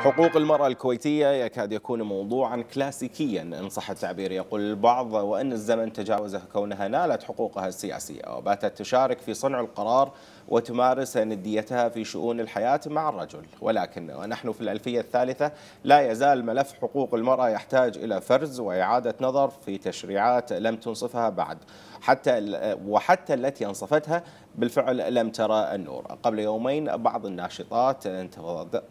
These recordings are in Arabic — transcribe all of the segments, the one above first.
حقوق المرأة الكويتية يكاد يكون موضوعا كلاسيكيا إن صح التعبير يقول البعض وأن الزمن تجاوزها كونها نالت حقوقها السياسية وباتت تشارك في صنع القرار وتمارس نديتها في شؤون الحياة مع الرجل ولكن ونحن في الألفية الثالثة لا يزال ملف حقوق المرأة يحتاج إلى فرز وإعادة نظر في تشريعات لم تنصفها بعد حتى وحتى التي انصفتها بالفعل لم ترى النور قبل يومين بعض الناشطات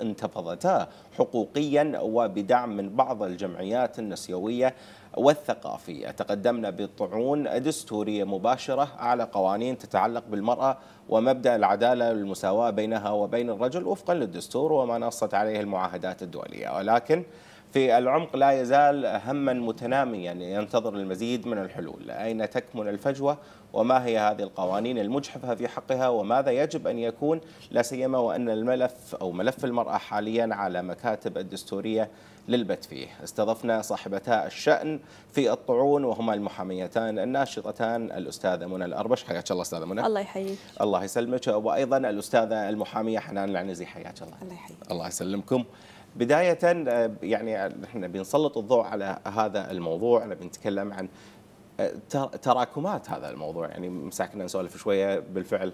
انتفضتا حقوقيا وبدعم من بعض الجمعيات النسيوية والثقافية تقدمنا بطعون دستورية مباشرة على قوانين تتعلق بالمرأة ومبدأ العدالة والمساواة بينها وبين الرجل وفقا للدستور وما نصت عليه المعاهدات الدولية ولكن في العمق لا يزال هما متناميا يعني ينتظر المزيد من الحلول أين تكمن الفجوة وما هي هذه القوانين المجحفة في حقها وماذا يجب أن يكون لا سيما وأن الملف أو ملف المرأة حاليا على مكاتب الدستورية للبت فيه استضفنا صاحبتا الشأن في الطعون وهما المحاميتان الناشطتان الأستاذة منى الأربش حياك الله أستاذة منى الله يحييك الله يسلمك وأيضا الأستاذة المحامية حنان العنزي حياك الله الله يحييك الله يسلمكم بداية آه، يعني آه، احنا بنسلط الضوء على هذا الموضوع، احنا بنتكلم عن آه، تراكمات هذا الموضوع يعني مساكنا نسولف شويه بالفعل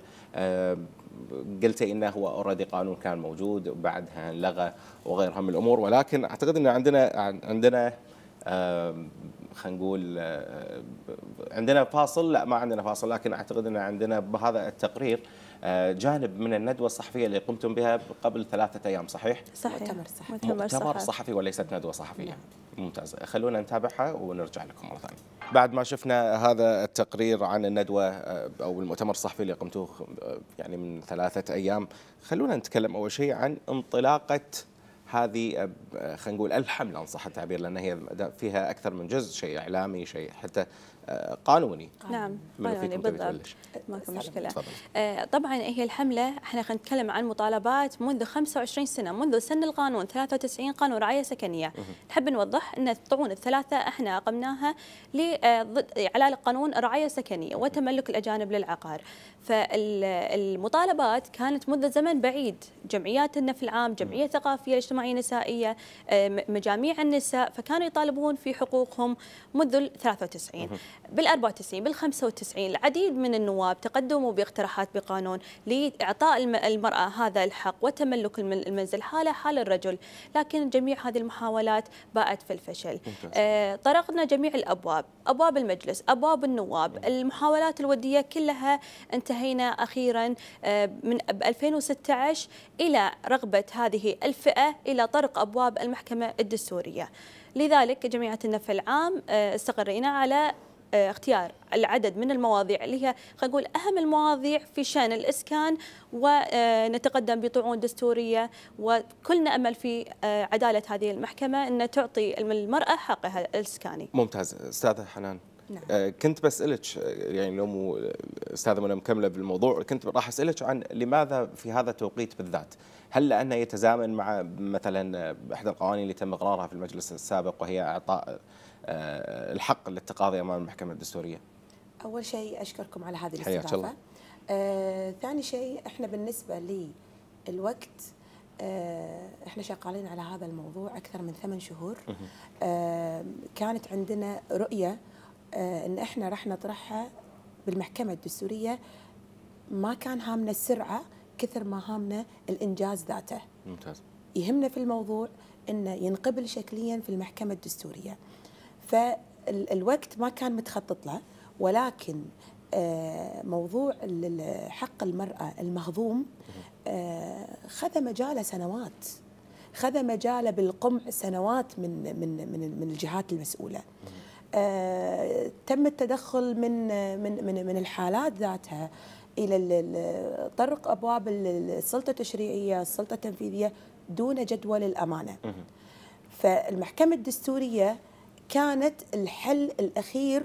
قلت انه هو اوريدي قانون كان موجود وبعدها لغى وغيرها من الامور ولكن اعتقد ان عندنا عندنا خلينا نقول عندنا فاصل لا ما عندنا فاصل لكن اعتقد ان عندنا بهذا التقرير آه، جانب من الندوه الصحفيه اللي قمتم بها قبل ثلاثه ايام صحيح؟ صحيح مؤتمر صحفي مؤتمر صحفي, صحفي وليست ندوه صحفيه نعم. ممتاز خلونا نتابعها ونرجع لكم مره ثانيه. بعد ما شفنا هذا التقرير عن الندوه آه، او المؤتمر الصحفي اللي قمتوه آه، يعني من ثلاثه ايام، خلونا نتكلم اول شيء عن انطلاقه هذه خلينا نقول الحمله ان صح التعبير لان هي فيها اكثر من جزء شيء اعلامي شيء حتى قانوني نعم قانوني بالضبط ماكو مشكله آه طبعا هي الحمله احنا خلينا نتكلم عن مطالبات منذ 25 سنه منذ سن القانون 93 قانون رعايه سكنيه نحب نوضح ان الطعون الثلاثه احنا اقمناها آه، على القانون رعايه سكنيه وتملك الاجانب للعقار فالمطالبات كانت منذ زمن بعيد جمعيات النفل العام جمعية ثقافية اجتماعية نسائية مجاميع النساء فكانوا يطالبون في حقوقهم منذ ال 93 بال 94 بال 95 العديد من النواب تقدموا باقتراحات بقانون لإعطاء المرأة هذا الحق وتملك المنزل حالة حال الرجل لكن جميع هذه المحاولات باءت في الفشل آه، طرقنا جميع الأبواب أبواب المجلس أبواب النواب المحاولات الودية كلها انتهت انتهينا أخيرا آه، من 2016 إلى رغبة هذه الفئة إلى طرق أبواب المحكمة الدستورية لذلك جمعية النفع العام آه، استقرينا على آه، اختيار العدد من المواضيع اللي هي خلينا نقول اهم المواضيع في شان الاسكان ونتقدم بطعون دستوريه وكلنا امل في عداله هذه المحكمه ان تعطي المراه حقها الاسكاني. ممتاز استاذه حنان. نعم. آه، كنت بسالك آه، يعني لو مو استاذه منى مكمله بالموضوع كنت راح اسالك عن لماذا في هذا التوقيت بالذات؟ هل لانه يتزامن مع مثلا احدى القوانين اللي تم اقرارها في المجلس السابق وهي اعطاء آه، الحق للتقاضي امام المحكمه الدستوريه؟ اول شيء اشكركم على هذه الاستضافه. الله. آه، ثاني شيء احنا بالنسبه للوقت آه، احنا شغالين على هذا الموضوع اكثر من ثمان شهور آه، كانت عندنا رؤيه آه، ان احنا راح نطرحها بالمحكمه الدستوريه ما كان هامنا السرعه كثر ما هامنا الانجاز ذاته. ممتاز. يهمنا في الموضوع انه ينقبل شكليا في المحكمه الدستوريه. فالوقت ما كان متخطط له ولكن آه، موضوع حق المراه المهضوم آه، خذ مجاله سنوات. خذ مجاله بالقمع سنوات من من من الجهات المسؤوله. آه، تم التدخل من من من, من الحالات ذاتها الى طرق ابواب السلطه التشريعيه، السلطه التنفيذيه دون جدول الامانه. فالمحكمه الدستوريه كانت الحل الاخير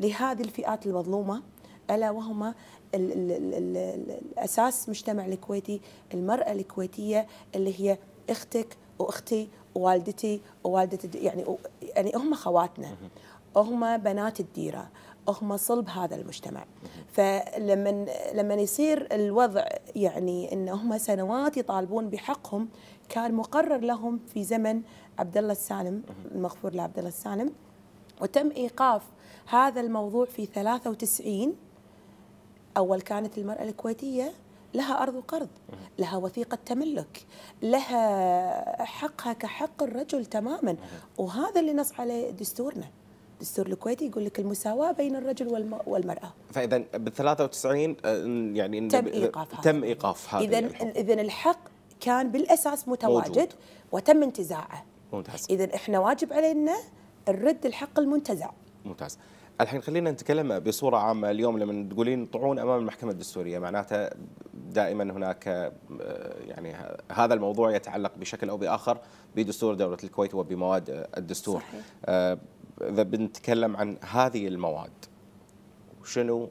لهذه الفئات المظلومه الا وهما الاساس مجتمع الكويتي، المراه الكويتيه اللي هي اختك واختي والدتي ووالدة يعني يعني هم خواتنا هم بنات الديره هم صلب هذا المجتمع فلما لما يصير الوضع يعني ان هم سنوات يطالبون بحقهم كان مقرر لهم في زمن عبد الله السالم المغفور لعبد الله السالم وتم ايقاف هذا الموضوع في 93 اول كانت المراه الكويتيه لها أرض وقرض لها وثيقة تملك لها حقها كحق الرجل تماما وهذا اللي نص عليه دستورنا الدستور الكويتي يقول لك المساواة بين الرجل والمرأة فإذا بال 93 آه، يعني تم إيقاف تم إيقاف هذا إذا إذا الحق كان بالأساس متواجد موجود. وتم انتزاعه ممتاز إذا إحنا واجب علينا نرد الحق المنتزع ممتاز الحين خلينا نتكلم بصورة عامة اليوم لما تقولين طعون أمام المحكمة الدستورية معناتها دائما هناك آه، يعني هذا الموضوع يتعلق بشكل أو بآخر بدستور دولة الكويت وبمواد الدستور صحيح. آه، إذا بنتكلم عن هذه المواد شنو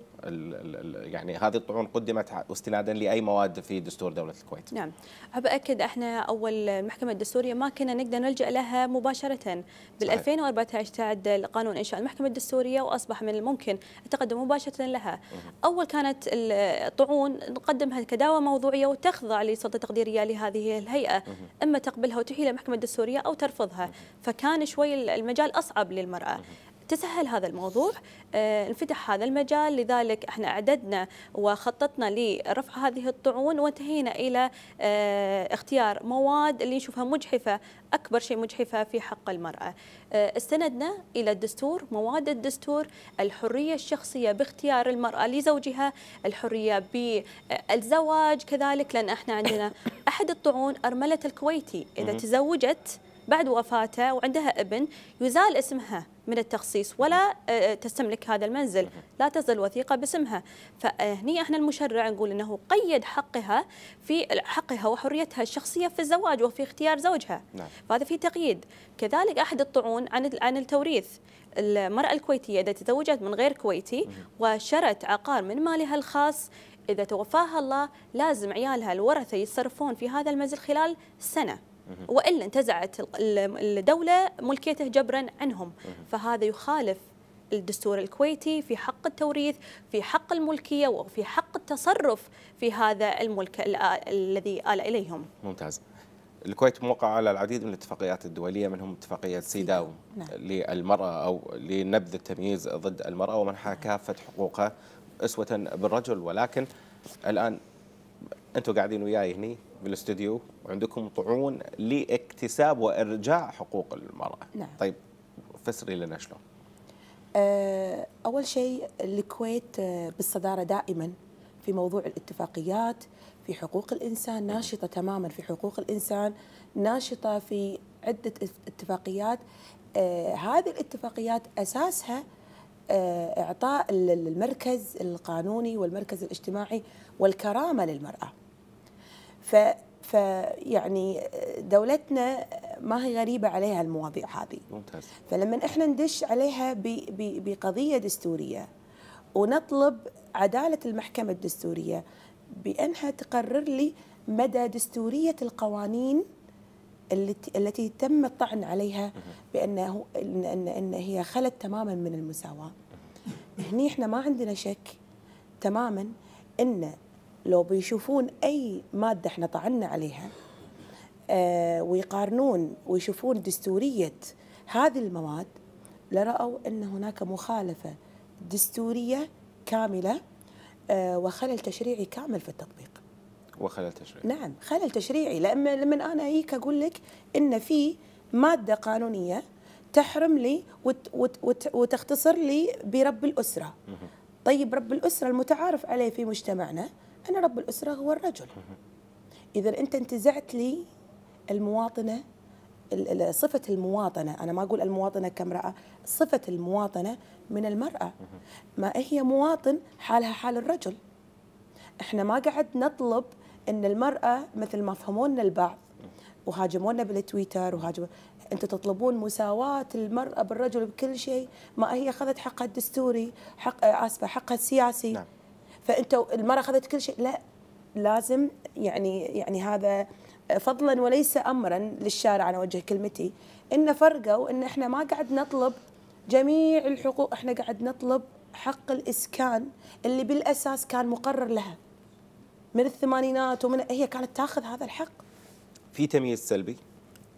يعني هذه الطعون قدمت استنادا لاي مواد في دستور دوله الكويت؟ نعم، اكد احنا اول المحكمه الدستوريه ما كنا نقدر نلجا لها مباشره، بال 2014 تعدل قانون انشاء المحكمه الدستوريه واصبح من الممكن التقدم مباشره لها. اول كانت الطعون نقدمها كدعوى موضوعيه وتخضع لسلطه تقديريه لهذه الهيئه، اما تقبلها وتحيلها المحكمه الدستوريه او ترفضها، فكان شوي المجال اصعب للمراه. تسهل هذا الموضوع آه، انفتح هذا المجال لذلك احنا اعددنا وخططنا لرفع هذه الطعون وانتهينا الى آه، اختيار مواد اللي نشوفها مجحفه اكبر شيء مجحفه في حق المراه آه، استندنا الى الدستور مواد الدستور الحريه الشخصيه باختيار المراه لزوجها الحريه بالزواج كذلك لان احنا عندنا احد الطعون ارمله الكويتي اذا تزوجت بعد وفاته وعندها ابن يزال اسمها من التخصيص ولا آه، آه، تستملك هذا المنزل لا تصدر الوثيقة باسمها فهني احنا المشرع نقول انه قيد حقها في حقها وحريتها الشخصية في الزواج وفي اختيار زوجها نعم. فهذا في تقييد كذلك احد الطعون عن عن التوريث المرأة الكويتية إذا تزوجت من غير كويتي وشرت عقار من مالها الخاص إذا توفاها الله لازم عيالها الورثة يتصرفون في هذا المنزل خلال سنة والا انتزعت الدوله ملكيته جبرا عنهم فهذا يخالف الدستور الكويتي في حق التوريث في حق الملكية وفي حق التصرف في هذا الملك الذي آل إليهم ممتاز الكويت موقعة على العديد من الاتفاقيات الدولية منهم اتفاقية سيداو نعم. للمرأة أو لنبذ التمييز ضد المرأة ومنحها كافة حقوقها أسوة بالرجل ولكن الآن أنتم قاعدين وياي هني بالاستديو وعندكم طعون لاكتساب وارجاع حقوق المراه نعم. طيب فسري لنا شلون آه، اول شيء الكويت آه، بالصداره دائما في موضوع الاتفاقيات في حقوق الانسان ناشطه تماما في حقوق الانسان ناشطه في عده اتفاقيات آه، هذه الاتفاقيات اساسها اعطاء المركز القانوني والمركز الاجتماعي والكرامه للمراه ف ف يعني دولتنا ما هي غريبه عليها المواضيع هذه ممتاز فلما احنا ندش عليها بقضيه دستوريه ونطلب عداله المحكمه الدستوريه بانها تقرر لي مدى دستوريه القوانين التي التي تم الطعن عليها بانه ان ان, إن هي خلت تماما من المساواه. هني احنا ما عندنا شك تماما ان لو بيشوفون أي مادة احنا طعنا عليها آه، ويقارنون ويشوفون دستورية هذه المواد لرأوا أن هناك مخالفة دستورية كاملة آه، وخلل تشريعي كامل في التطبيق وخلل تشريعي نعم خلل تشريعي لما لما انا اجيك اقول لك ان في ماده قانونيه تحرم لي وت وت وت وتختصر لي برب الاسره طيب رب الاسره المتعارف عليه في مجتمعنا أنا رب الأسرة هو الرجل إذا أنت انتزعت لي المواطنة صفة المواطنة أنا ما أقول المواطنة كامرأة صفة المواطنة من المرأة ما هي مواطن حالها حال الرجل احنا ما قعد نطلب ان المرأة مثل ما فهمونا البعض وهاجمونا بالتويتر وهاجم انتم تطلبون مساواة المرأة بالرجل بكل شيء ما هي اخذت حقها الدستوري حق اسفة حقها السياسي نعم. فانت المراه اخذت كل شيء لا لازم يعني يعني هذا فضلا وليس امرا للشارع انا اوجه كلمتي ان فرقوا ان احنا ما قاعد نطلب جميع الحقوق احنا قاعد نطلب حق الاسكان اللي بالاساس كان مقرر لها من الثمانينات ومن هي كانت تاخذ هذا الحق في تمييز سلبي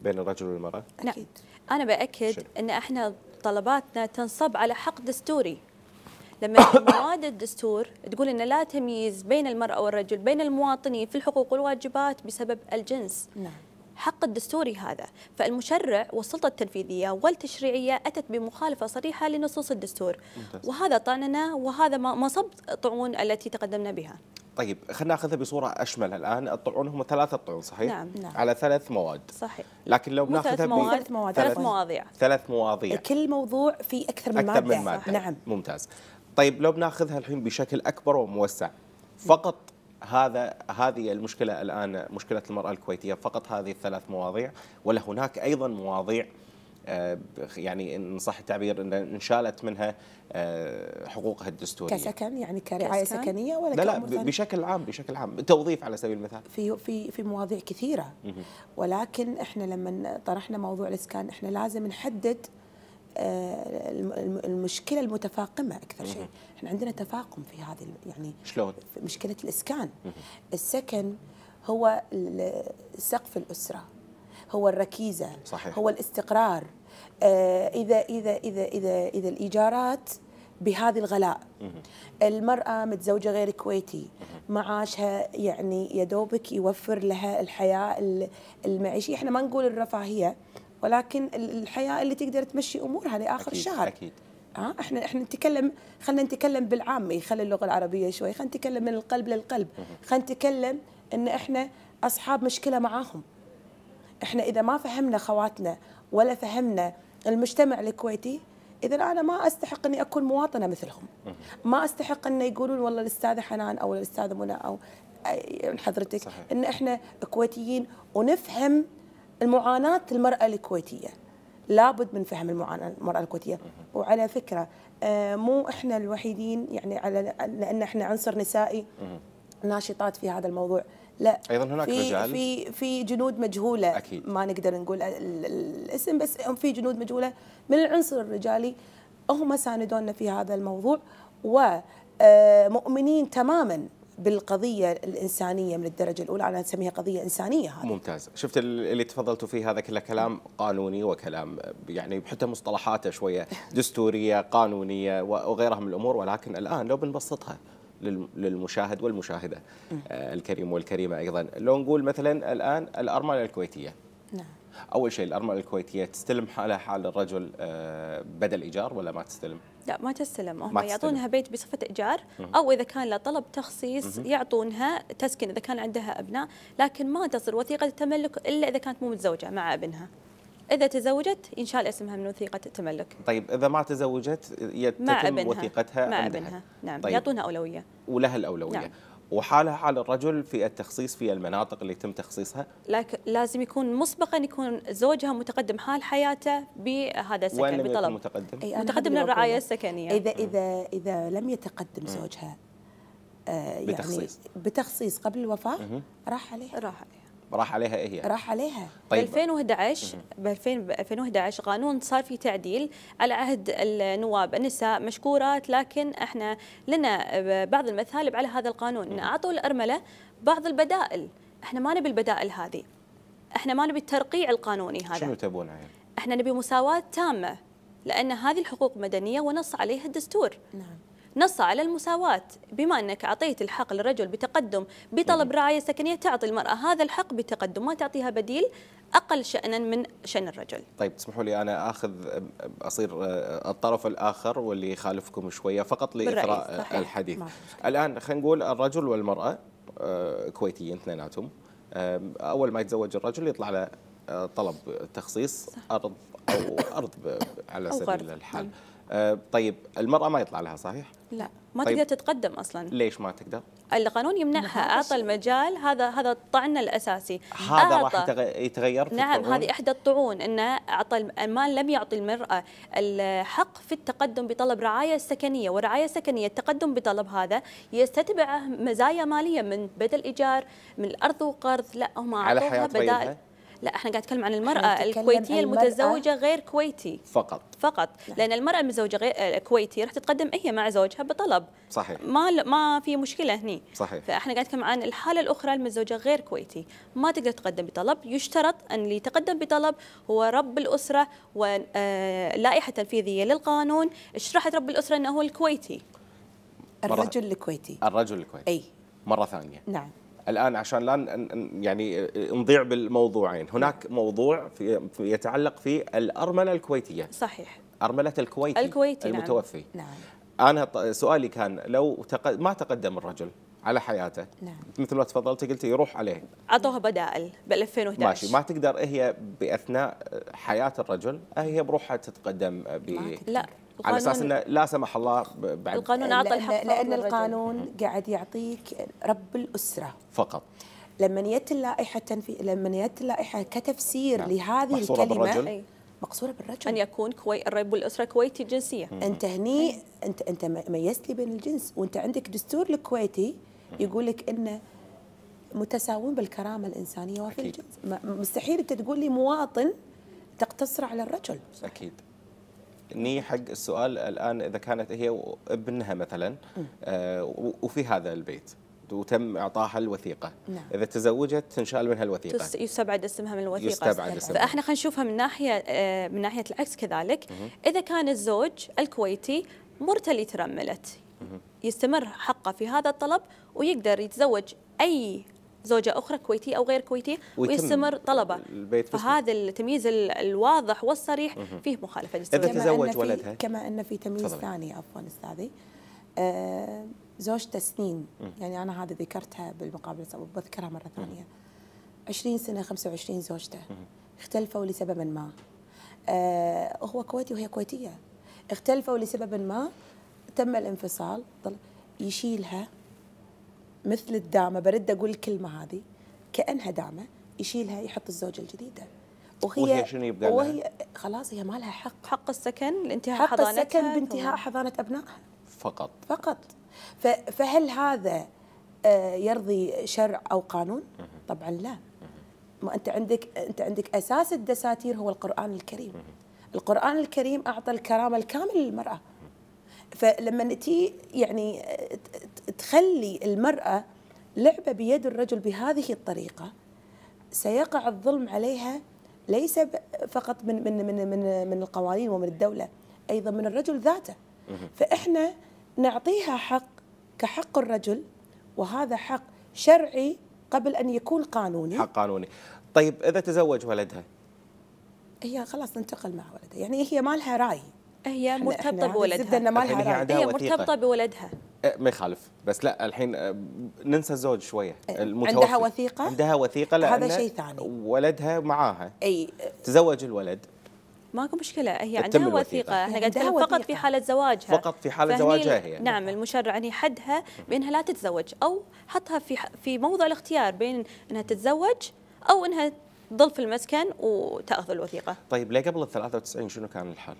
بين الرجل والمراه اكيد نعم. انا باكد شنو. ان احنا طلباتنا تنصب على حق دستوري لما مواد الدستور تقول أن لا تمييز بين المرأة والرجل بين المواطنين في الحقوق والواجبات بسبب الجنس نعم. حق الدستوري هذا فالمشرع والسلطة التنفيذية والتشريعية أتت بمخالفة صريحة لنصوص الدستور ممتاز. وهذا طعننا وهذا ما صب الطعون التي تقدمنا بها طيب خلينا ناخذها بصوره اشمل الان الطعون هم ثلاثه طعون صحيح؟ نعم, نعم. على ثلاث مواد صحيح لكن لو ناخذها ثلاث مواد ثلاث مواضيع ثلاث مواضيع كل موضوع في اكثر من ماده اكثر من ماده نعم ممتاز طيب لو بناخذها الحين بشكل اكبر وموسع فقط هذا هذه المشكله الان مشكله المراه الكويتيه فقط هذه الثلاث مواضيع ولا هناك ايضا مواضيع آه، يعني ان صح التعبير ان انشالت منها آه، حقوقها الدستوريه كسكن يعني كرعايه كسكن؟ سكنيه ولا لا لا بشكل عام بشكل عام توظيف على سبيل المثال في في في مواضيع كثيره ولكن احنا لما طرحنا موضوع الاسكان احنا لازم نحدد آه، المشكله المتفاقمه اكثر شيء احنا عندنا تفاقم في هذه يعني شلون مشكله الاسكان السكن هو سقف الاسره هو الركيزه صحيح. هو الاستقرار آه، اذا اذا اذا اذا اذا الايجارات بهذه الغلاء المرأة متزوجة غير كويتي معاشها يعني يدوبك يوفر لها الحياة المعيشية احنا ما نقول الرفاهية ولكن الحياه اللي تقدر تمشي امورها لاخر أكيد الشهر اكيد ها آه، احنا احنا نتكلم خلينا نتكلم بالعامي خلي اللغه العربيه شوي خلينا نتكلم من القلب للقلب خلينا نتكلم ان احنا اصحاب مشكله معاهم احنا اذا ما فهمنا خواتنا ولا فهمنا المجتمع الكويتي اذا انا ما استحق اني اكون مواطنه مثلهم ما استحق ان يقولون والله الاستاذه حنان او الاستاذه منى او حضرتك صحيح. ان احنا كويتيين ونفهم المعاناه المراه الكويتيه لابد من فهم المعاناه المراه الكويتيه وعلى فكره آه، مو احنا الوحيدين يعني على لان احنا عنصر نسائي ناشطات في هذا الموضوع لا ايضا هناك في رجال في في جنود مجهوله أكيد. ما نقدر نقول الاسم بس في جنود مجهوله من العنصر الرجالي هم ساندونا في هذا الموضوع ومؤمنين آه، تماما بالقضيه الانسانيه من الدرجه الاولى انا اسميها قضيه انسانيه هذه ممتاز شفت اللي تفضلتوا فيه هذا كله كلام قانوني وكلام يعني حتى مصطلحاته شويه دستوريه قانونيه وغيرها من الامور ولكن الان لو بنبسطها للمشاهد والمشاهده آه، الكريم والكريمه ايضا لو نقول مثلا الان الارمله الكويتيه نعم اول شيء الارمله الكويتيه تستلم حالها حال الرجل آه، بدل ايجار ولا ما تستلم؟ لا ما تستلم هم يعطونها بيت بصفه ايجار او اذا كان لا طلب تخصيص يعطونها تسكن اذا كان عندها ابناء لكن ما تصل وثيقه التملك الا اذا كانت مو متزوجه مع ابنها إذا تزوجت ينشال اسمها من وثيقة التملك. طيب إذا ما تزوجت يتم مع ابنها. وثيقتها مع ابنها، نعم طيب. يعطونها أولوية. ولها الأولوية. نعم. وحالها حال الرجل في التخصيص في المناطق اللي يتم تخصيصها لكن لازم يكون مسبقا يكون زوجها متقدم حال حياته بهذا السكن بطلب متقدم أي متقدم للرعايه السكنيه اذا اذا اذا لم يتقدم زوجها آه يعني بتخصيص بتخصيص قبل الوفاه راح عليه راح عليه راح عليها ايه يعني؟ راح عليها طيب. ب 2011 ب 2011 قانون صار في تعديل على عهد النواب النساء مشكورات لكن احنا لنا بعض المثالب على هذا القانون ان اعطوا الارمله بعض البدائل احنا ما نبي البدائل هذه احنا ما نبي الترقيع القانوني هذا شنو تبونه يعني؟ احنا نبي مساواه تامه لان هذه الحقوق مدنيه ونص عليها الدستور نعم نص على المساواة بما أنك أعطيت الحق للرجل بتقدم بطلب رعاية سكنية تعطي المرأة هذا الحق بتقدم ما تعطيها بديل أقل شأنا من شأن الرجل طيب تسمحوا لي أنا أخذ أصير آه، الطرف الآخر واللي يخالفكم شوية فقط لإثراء الحديث نعم. الآن خلينا نقول الرجل والمرأة آه، كويتيين اثنيناتهم آه، أول ما يتزوج الرجل يطلع له طلب تخصيص صح. أرض أو أرض على سبيل الحال نعم. طيب المرأة ما يطلع لها صحيح؟ لا ما طيب. تقدر تتقدم اصلا ليش ما تقدر القانون يمنعها اعطى المجال هذا هذا الطعن الاساسي هذا راح يتغير في نعم هذه احدى الطعون انه اعطى المال لم يعطي المراه الحق في التقدم بطلب رعايه سكنيه ورعايه سكنيه التقدم بطلب هذا يستتبعه مزايا ماليه من بدل ايجار من ارض وقرض لا هم اعطوها بدائل لا احنا قاعد نتكلم عن المرأة الكويتية المتزوجة غير كويتي فقط فقط لا. نعم. لأن المرأة المتزوجة غير آه، كويتي راح تتقدم هي مع زوجها بطلب صحيح ما ما في مشكلة هني صحيح فاحنا قاعد نتكلم عن الحالة الأخرى المتزوجة غير كويتي ما تقدر تقدم بطلب يشترط أن اللي يتقدم بطلب هو رب الأسرة ولائحة آه، تنفيذية للقانون اشرحت رب الأسرة أنه هو الكويتي الرجل الكويتي الرجل الكويتي أي مرة ثانية نعم الان عشان لا يعني آه، نضيع بالموضوعين هناك نعم. موضوع في يتعلق في الارمله الكويتيه صحيح ارمله الكويتي الكويتي نعم. المتوفي نعم, نعم. انا سؤالي كان لو ما تقدم الرجل على حياته نعم. مثل ما تفضلتي قلتي يروح عليه اعطوها بدائل ب 2011 ماشي ما تقدر هي باثناء آه، حياه الرجل هي بروحها تتقدم ب لا على اساس انه لا سمح الله بعد القانون اعطى الحق لان, لأن القانون قاعد يعطيك رب الاسره فقط لما يت اللائحه تنفي لما يت اللائحه كتفسير نعم. لهذه محصورة الكلمه بالرجل. مقصوره بالرجل ان يكون كوي رب الاسره كويتي جنسيه انت هني انت انت ميزت لي بين الجنس وانت عندك دستور الكويتي يقول لك انه متساوون بالكرامه الانسانيه وفي أكيد. الجنس مستحيل انت تقول لي مواطن تقتصر على الرجل اكيد ني حق السؤال الان اذا كانت هي ابنها مثلا آه، وفي هذا البيت وتم اعطائها الوثيقه نعم. اذا تزوجت تنشال منها الوثيقه يستبعد اسمها من الوثيقه يستبعد اسمها فاحنا خلينا نشوفها من ناحيه آه، من ناحيه العكس كذلك اذا كان الزوج الكويتي مرته اللي ترملت يستمر حقه في هذا الطلب ويقدر يتزوج اي زوجة أخرى كويتية أو غير كويتية ويستمر طلبة فهذا التمييز الواضح والصريح فيه مخالفة إذا تزوج ولدها كما أن في تمييز ثاني عفوا أستاذي آه، زوجته سنين يعني أنا هذه ذكرتها بالمقابلة وبذكرها مرة ثانية 20 سنة 25 زوجته اختلفوا لسبب ما آه، هو كويتي وهي كويتية اختلفوا لسبب ما تم الانفصال يشيلها مثل الدامه برد اقول الكلمه هذه كانها دامه يشيلها يحط الزوجه الجديده وهي وهي شنو يبقى وهي خلاص هي ما لها حق حق السكن لانتهاء حق حضانتها حق السكن بانتهاء حضانه ابنائها فقط فقط فهل هذا آه، يرضي شرع او قانون؟ طبعا لا ما انت عندك انت عندك اساس الدساتير هو القران الكريم القران الكريم اعطى الكرامه الكامله للمراه فلما تي يعني آه، تخلي المرأة لعبة بيد الرجل بهذه الطريقة سيقع الظلم عليها ليس فقط من من من من, من القوانين ومن الدولة أيضا من الرجل ذاته فإحنا نعطيها حق كحق الرجل وهذا حق شرعي قبل أن يكون قانوني حق قانوني طيب إذا تزوج ولدها هي خلاص تنتقل مع ولدها يعني هي ما لها رأي هي مرتبطه بولدها ما هي مرتبطه بولدها ما يخالف بس لا الحين أه، ننسى الزوج شويه أه، المتوفي عندها وثيقه عندها وثيقه لأن هذا شيء ثاني ولدها معاها اي تزوج الولد ماكو مشكله هي عندها وثيقه, وثيقة. احنا قاعد نتكلم فقط في حاله زواجها فقط في حاله زواجها هي يعني. نعم المشرع يعني حدها بانها لا تتزوج او حطها في في موضع الاختيار بين انها تتزوج او انها تظل في المسكن وتاخذ الوثيقه طيب ليه قبل ال 93 شنو كان الحال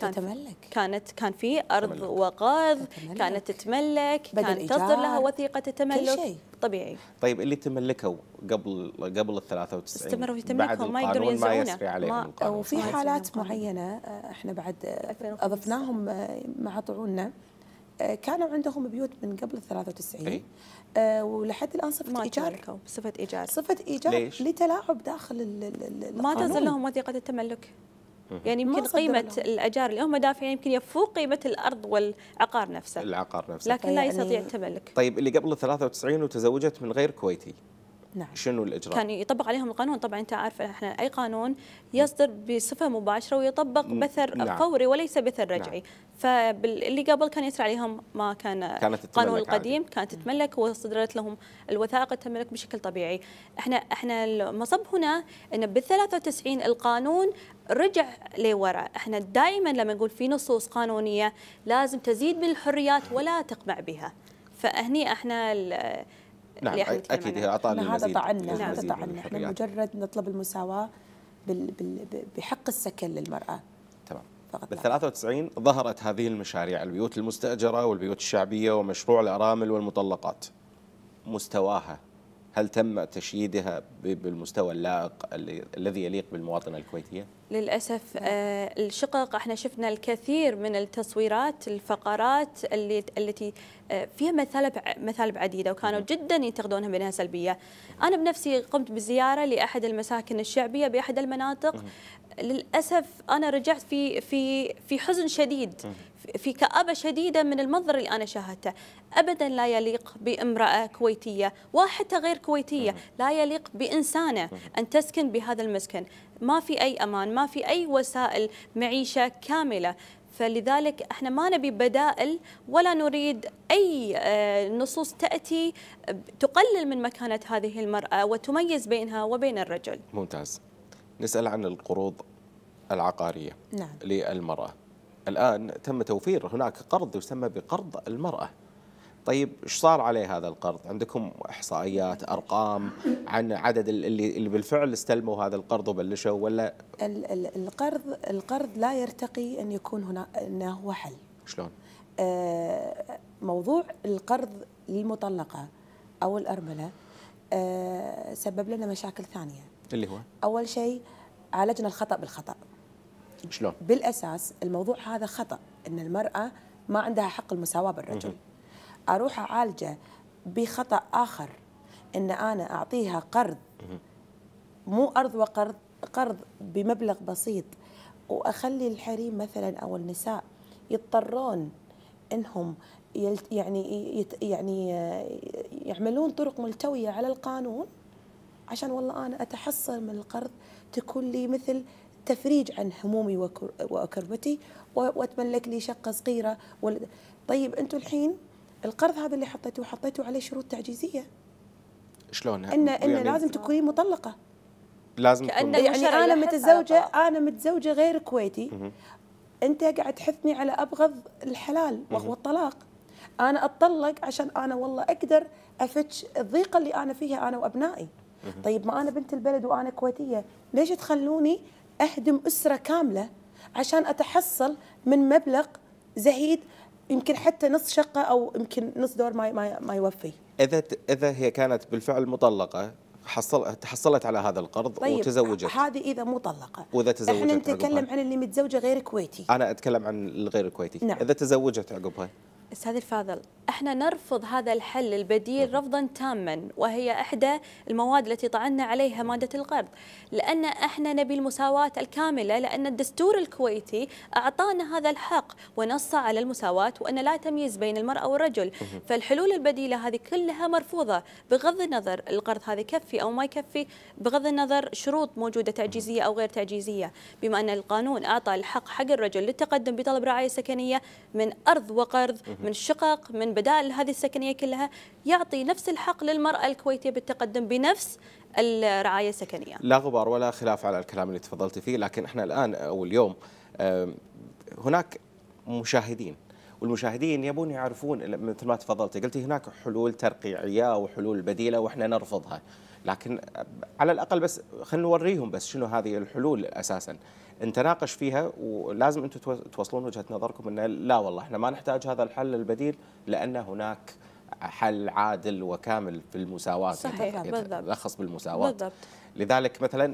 كان تتملك كانت كان في ارض تتملك. وغاز تتملك. كانت تتملك كان تصدر لها وثيقه التملك كل شيء طبيعي طيب اللي تملكوا قبل قبل ال 93 استمروا يتملكهم ما يقدرون ينزلونه ما وفي حالات معينه آه، احنا بعد آه، اضفناهم آه، مع طعوننا كانوا عندهم بيوت من قبل ال 93 أي. ولحد الان صفه ما ايجار صفه ايجار صفه ايجار ليش؟ لتلاعب داخل ما تنزل لهم وثيقه التملك يعني يمكن قيمه الاجار اللي هم دافعين يمكن يفوق قيمه الارض والعقار نفسه العقار نفسه لكن لا طيب، يعني يستطيع التملك طيب اللي قبل 93 وتزوجت من غير كويتي نعم. شنو الاجراء كان يطبق عليهم القانون طبعا انت عارف احنا اي قانون يصدر بصفه مباشره ويطبق بثر نعم. فوري وليس بثر نعم. رجعي نعم. فاللي قبل كان يسرى عليهم ما كان كانت القانون القديم عادي. كانت تتملك وصدرت لهم الوثائق التملك بشكل طبيعي احنا احنا المصب هنا ان بال 93 القانون رجع لورا احنا دائما لما نقول في نصوص قانونيه لازم تزيد من الحريات ولا تقمع بها فهني احنا نعم اللي احنا اكيد هي اعطانا هذا طعنا هذا طعنا احنا مجرد نطلب المساواه بحق السكن للمراه تمام فقط بال 93 ظهرت هذه المشاريع البيوت المستاجره والبيوت الشعبيه ومشروع الارامل والمطلقات مستواها هل تم تشييدها بالمستوى اللائق الذي يليق بالمواطنه الكويتيه؟ للاسف آه، الشقق احنا شفنا الكثير من التصويرات الفقرات اللي التي آه، فيها مثالب مثالب عديده وكانوا جدا ينتقدونها بانها سلبيه. انا بنفسي قمت بزياره لاحد المساكن الشعبيه باحد المناطق للاسف انا رجعت في في في حزن شديد في كابه شديده من المنظر اللي انا شاهدته ابدا لا يليق بامراه كويتيه وحتى غير كويتيه لا يليق بانسانه ان تسكن بهذا المسكن ما في اي امان ما في اي وسائل معيشه كامله فلذلك احنا ما نبي بدائل ولا نريد اي آه، نصوص تاتي تقلل من مكانه هذه المراه وتميز بينها وبين الرجل ممتاز نسأل عن القروض العقارية نعم. للمرأة الآن تم توفير هناك قرض يسمى بقرض المرأة طيب ايش صار عليه هذا القرض؟ عندكم احصائيات، ارقام عن عدد اللي اللي بالفعل استلموا هذا القرض وبلشوا ولا القرض القرض لا يرتقي ان يكون هنا انه هو حل. شلون؟ آه موضوع القرض للمطلقه او الارمله آه سبب لنا مشاكل ثانيه. اللي هو اول شيء عالجنا الخطا بالخطا شلون بالاساس الموضوع هذا خطا ان المراه ما عندها حق المساواه بالرجل مم. اروح اعالجه بخطا اخر ان انا اعطيها قرض مم. مو قرض وقرض قرض بمبلغ بسيط واخلي الحريم مثلا او النساء يضطرون انهم يعني يعني يعملون طرق ملتويه على القانون عشان والله انا اتحصل من القرض تكون لي مثل تفريج عن همومي وكربتي واتملك لي شقه صغيره ولد. طيب انتم الحين القرض هذا اللي حطيته حطيته عليه شروط تعجيزيه شلون ان ان يعني لازم تكونين مطلقه لازم تكون يعني انا متزوجه انا متزوجه غير كويتي انت قاعد تحثني على ابغض الحلال وهو الطلاق انا اتطلق عشان انا والله اقدر افتش الضيقه اللي انا فيها انا وابنائي طيب ما انا بنت البلد وانا كويتيه ليش تخلوني اهدم اسره كامله عشان اتحصل من مبلغ زهيد يمكن حتى نص شقه او يمكن نص دور ما ما, يوفي اذا اذا هي كانت بالفعل مطلقه حصل تحصلت على هذا القرض طيب وتزوجت هذه اذا مطلقه واذا تزوجت احنا نتكلم عن اللي متزوجه غير كويتي انا اتكلم عن الغير كويتي نعم. اذا تزوجت عقبها استاذ الفاضل احنا نرفض هذا الحل البديل نعم. رفضا تاما وهي احدى المواد التي طعنا عليها ماده القرض لان احنا نبي المساواه الكامله لان الدستور الكويتي اعطانا هذا الحق ونص على المساواه وان لا تمييز بين المراه والرجل فالحلول البديله هذه كلها مرفوضه بغض النظر القرض هذا يكفي او ما يكفي بغض النظر شروط موجوده تعجيزيه او غير تعجيزيه بما ان القانون اعطى الحق حق الرجل للتقدم بطلب رعايه سكنيه من ارض وقرض من شقق من بدائل هذه السكنيه كلها يعطي نفس الحق للمراه الكويتيه بالتقدم بنفس الرعايه السكنيه. لا غبار ولا خلاف على الكلام اللي تفضلت فيه لكن احنا الان او اليوم هناك مشاهدين والمشاهدين يبون يعرفون مثل ما تفضلتي قلتي هناك حلول ترقيعيه وحلول بديله واحنا نرفضها لكن على الاقل بس خلينا نوريهم بس شنو هذه الحلول اساسا نتناقش فيها ولازم انتم توصلون وجهه نظركم انه لا والله احنا ما نحتاج هذا الحل البديل لان هناك حل عادل وكامل في المساواه صحيح بالضبط يلخص بالمساواه بالضبط لذلك مثلا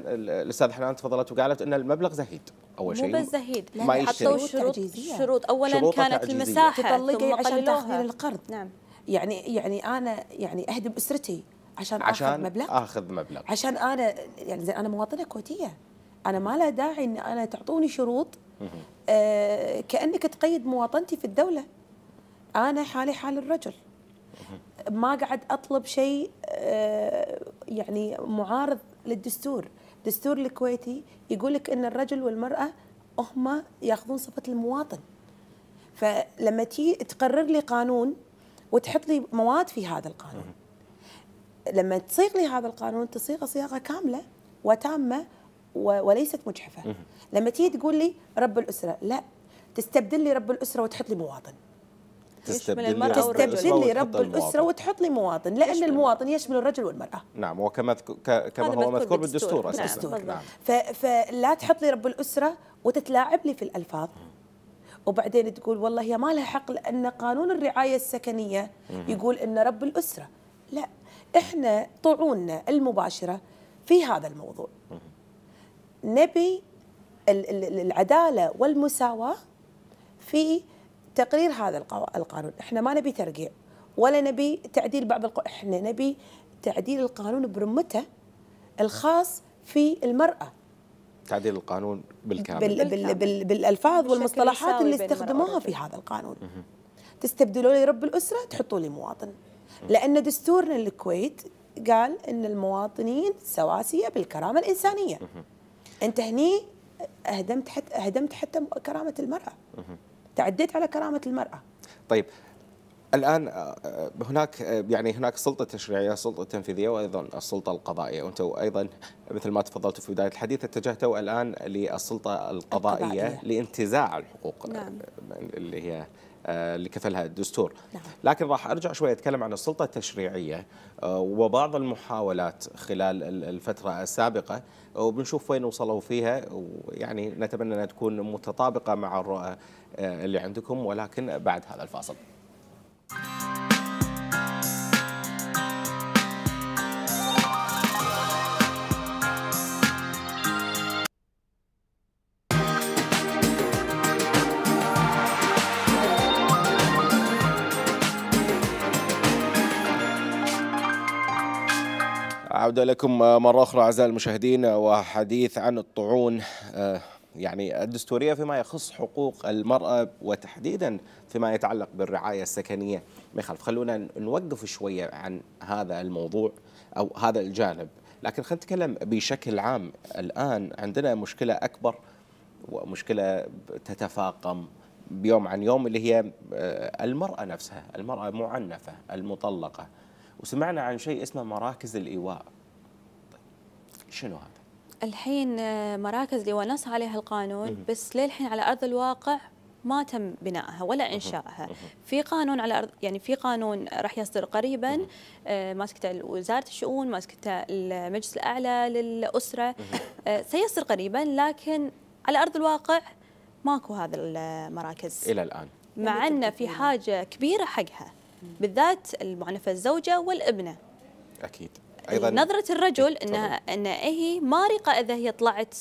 الاستاذ حنان تفضلت وقالت ان المبلغ زهيد اول شيء مو بس زهيد ما يعني يشتري شروط تعجيزية. شروط اولا كانت تعجيزية. المساحه تطلقي عشان تاخذين القرض نعم يعني يعني انا يعني اهدم اسرتي عشان, عشان اخذ مبلغ اخذ مبلغ عشان انا يعني زين انا مواطنه كويتيه انا ما لها داعي ان انا تعطوني شروط آه، كانك تقيد مواطنتي في الدوله انا حالي حال الرجل ما قاعد اطلب شيء آه، يعني معارض للدستور الدستور الكويتي يقول لك ان الرجل والمراه هما ياخذون صفه المواطن فلما تي تقرر لي قانون وتحط لي مواد في هذا القانون لما تصيغ لي هذا القانون تصيغه صياغه كامله وتامه وليست مجحفه لما تيجي تقول لي رب الاسره لا تستبدل لي رب الاسره وتحط لي مواطن تستبدل تستبدل لي رب الاسره وتحط لي مواطن لان المواطن يشمل الرجل والمراه نعم وكما كما هو مذكور بالدستور, بالدستور نعم. نعم. فلا تحط لي رب الاسره وتتلاعب لي في الالفاظ وبعدين تقول والله هي ما لها حق لان قانون الرعايه السكنيه يقول ان رب الاسره لا احنا طعوننا المباشره في هذا الموضوع نبي العداله والمساواه في تقرير هذا القانون، احنا ما نبي ترقيع ولا نبي تعديل بعض القو... احنا نبي تعديل القانون برمته الخاص في المراه. تعديل القانون بالكامل بال... بال... بال... بالالفاظ والمصطلحات اللي استخدموها في هذا القانون. تستبدلوا لي رب الاسره تحطوا لي مواطن. لان دستورنا الكويت قال ان المواطنين سواسيه بالكرامه الانسانيه. انت هني اهدمت حتى اهدمت حتى كرامه المراه تعديت على كرامه المراه طيب الان آه، آه، هناك آه، يعني هناك سلطه تشريعيه، سلطه تنفيذيه وايضا السلطه القضائيه، وانتم ايضا مثل ما تفضلتوا في بدايه الحديث اتجهتوا الان للسلطه القضائيه, القضائية. لانتزاع الحقوق نعم. اللي هي آه، اللي كفلها الدستور نعم. لكن راح أرجع شوي أتكلم عن السلطة التشريعية آه، وبعض المحاولات خلال الفترة السابقة وبنشوف وين وصلوا فيها ويعني نتمنى أنها تكون متطابقة مع الرؤى آه، اللي عندكم ولكن بعد هذا الفاصل عودة لكم آه، مرة أخرى أعزائي المشاهدين آه، وحديث عن الطعون آه، يعني الدستورية فيما يخص حقوق المرأة وتحديدا فيما يتعلق بالرعاية السكنية ميخالف خلونا نوقف شوية عن هذا الموضوع أو هذا الجانب لكن خلينا نتكلم بشكل عام الآن عندنا مشكلة أكبر ومشكلة تتفاقم بيوم عن يوم اللي هي المرأة نفسها المرأة معنفة المطلقة وسمعنا عن شيء اسمه مراكز الإيواء شنو هذا؟ الحين آه، مراكز اللي ونص عليها القانون بس للحين على ارض الواقع ما تم بنائها ولا انشائها في قانون على أرض يعني في قانون راح يصدر قريبا آه، ماسكته وزاره الشؤون ماسكته المجلس الاعلى للاسره آه، سيصدر قريبا لكن على ارض الواقع ماكو هذا المراكز الى الان مع يعني ان في حاجه كبيره حقها بالذات المعنفه الزوجه والابنه اكيد ايضا نظره الرجل إيه، انها ان هي مارقه اذا هي طلعت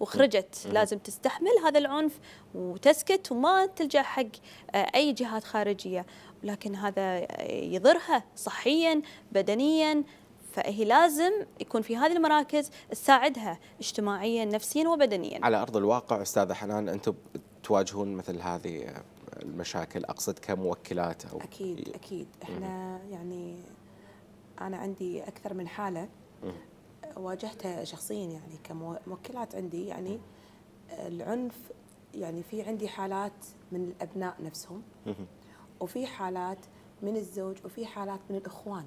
وخرجت لازم تستحمل هذا العنف وتسكت وما تلجا حق آه، اي جهات خارجيه لكن هذا يضرها صحيا بدنيا فهي لازم يكون في هذه المراكز تساعدها اجتماعيا نفسيا وبدنيا على ارض الواقع استاذه حنان انتم تواجهون مثل هذه المشاكل اقصد كموكلات او اكيد اكيد احنا يعني انا عندي اكثر من حاله واجهتها شخصيا يعني كموكلات عندي يعني العنف يعني في عندي حالات من الابناء نفسهم وفي حالات من الزوج وفي حالات من الاخوان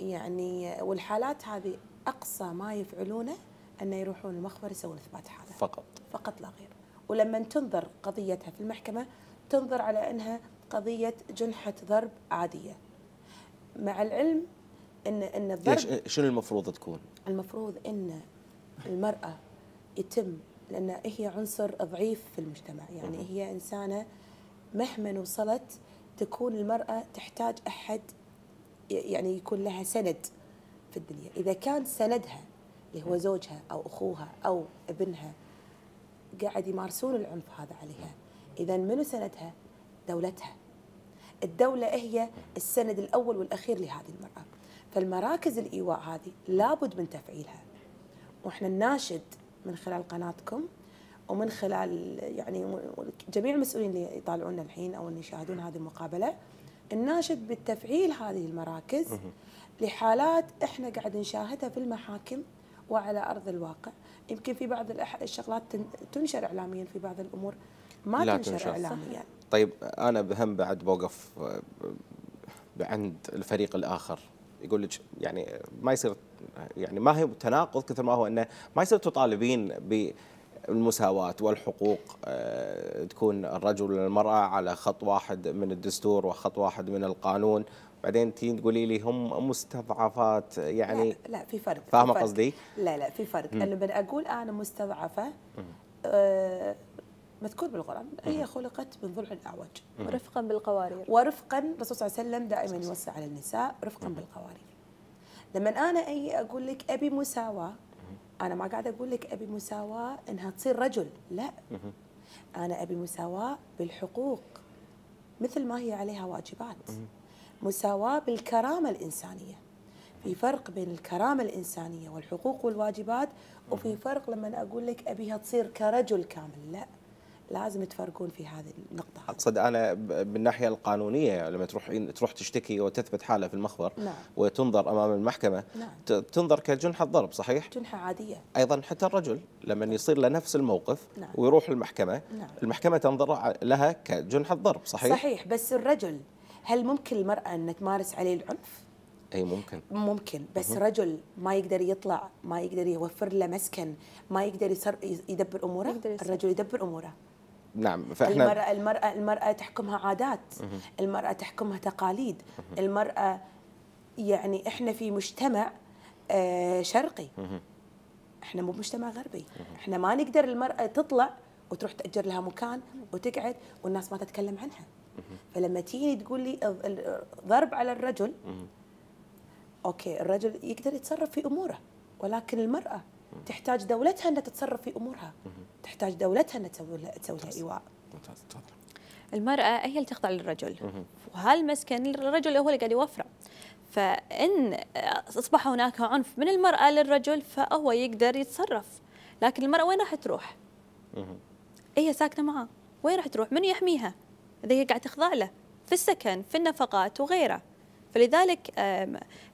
يعني والحالات هذه اقصى ما يفعلونه انه يروحون المخبر يسوون اثبات حاله فقط فقط لا غير ولما تنظر قضيتها في المحكمه تنظر على انها قضيه جنحه ضرب عاديه مع العلم ان ان الضرب شنو المفروض تكون؟ المفروض ان المراه يتم لان هي عنصر ضعيف في المجتمع يعني هي انسانه مهما وصلت تكون المراه تحتاج احد يعني يكون لها سند في الدنيا اذا كان سندها اللي هو زوجها او اخوها او ابنها قاعد يمارسون العنف هذا عليها اذا منو سندها دولتها الدولة هي السند الأول والأخير لهذه المرأة فالمراكز الإيواء هذه لابد من تفعيلها وإحنا نناشد من خلال قناتكم ومن خلال يعني جميع المسؤولين اللي يطالعونا الحين أو اللي يشاهدون هذه المقابلة الناشد بالتفعيل هذه المراكز لحالات احنا قاعد نشاهدها في المحاكم وعلى ارض الواقع يمكن في بعض الشغلات تنشر اعلاميا في بعض الامور ما تنشر, تنشر اعلاميا طيب انا بهم بعد بوقف عند الفريق الاخر يقول لك يعني ما يصير يعني ما هي تناقض كثر ما هو انه ما يصير تطالبين بالمساواة والحقوق آه، تكون الرجل والمرأة على خط واحد من الدستور وخط واحد من القانون بعدين تين تقولي لي هم مستضعفات يعني لا, لا في فرق فاهمه قصدي؟ لا لا في فرق لما اقول انا مستضعفه مذكور بالقرآن هي خلقت من ضلع الأعوج ورفقا بالقوارير ورفقا الرسول صلى الله عليه وسلم دائما يوصى على النساء رفقا بالقوارير لما أنا أي أقول لك أبي مساواة أنا ما قاعدة أقول لك أبي مساواة إنها تصير رجل لا أنا أبي مساواة بالحقوق مثل ما هي عليها واجبات مساواة بالكرامة الإنسانية في فرق بين الكرامة الإنسانية والحقوق والواجبات وفي فرق لما أقول لك أبيها تصير كرجل كامل لا لازم تفرقون في هذه النقطة أقصد أنا بالناحية القانونية يعني لما تروحين تروح تشتكي وتثبت حالة في المخبر نعم. وتنظر أمام المحكمة نعم. تنظر كجنحة ضرب صحيح؟ جنحة عادية أيضا حتى الرجل لما نعم. يصير له نفس الموقف نعم. ويروح المحكمة نعم. المحكمة تنظر لها كجنحة ضرب صحيح؟ صحيح بس الرجل هل ممكن المرأة أن تمارس عليه العنف؟ اي ممكن ممكن بس مهم. رجل ما يقدر يطلع ما يقدر يوفر له مسكن ما يقدر يدبر اموره يقدر الرجل يدبر اموره نعم فاحنا المرأة المرأة المرأة تحكمها عادات، المرأة تحكمها تقاليد، المرأة يعني احنا في مجتمع آه، شرقي احنا مو بمجتمع غربي، احنا ما نقدر المرأة تطلع وتروح تأجر لها مكان وتقعد والناس ما تتكلم عنها. فلما تيجي تقول لي ضرب على الرجل اوكي الرجل يقدر يتصرف في اموره ولكن المرأة تحتاج دولتها انها تتصرف في امورها تحتاج دولتها أن تسوي لها إيواء ممتاز تفضل المرأة هي اللي تخضع للرجل وهالمسكن الرجل هو اللي قاعد يوفره فإن أصبح هناك عنف من المرأة للرجل فهو يقدر يتصرف لكن المرأة وين راح تروح؟ هي ساكنة معاه وين راح تروح؟ من يحميها؟ إذا هي قاعدة تخضع له في السكن في النفقات وغيره فلذلك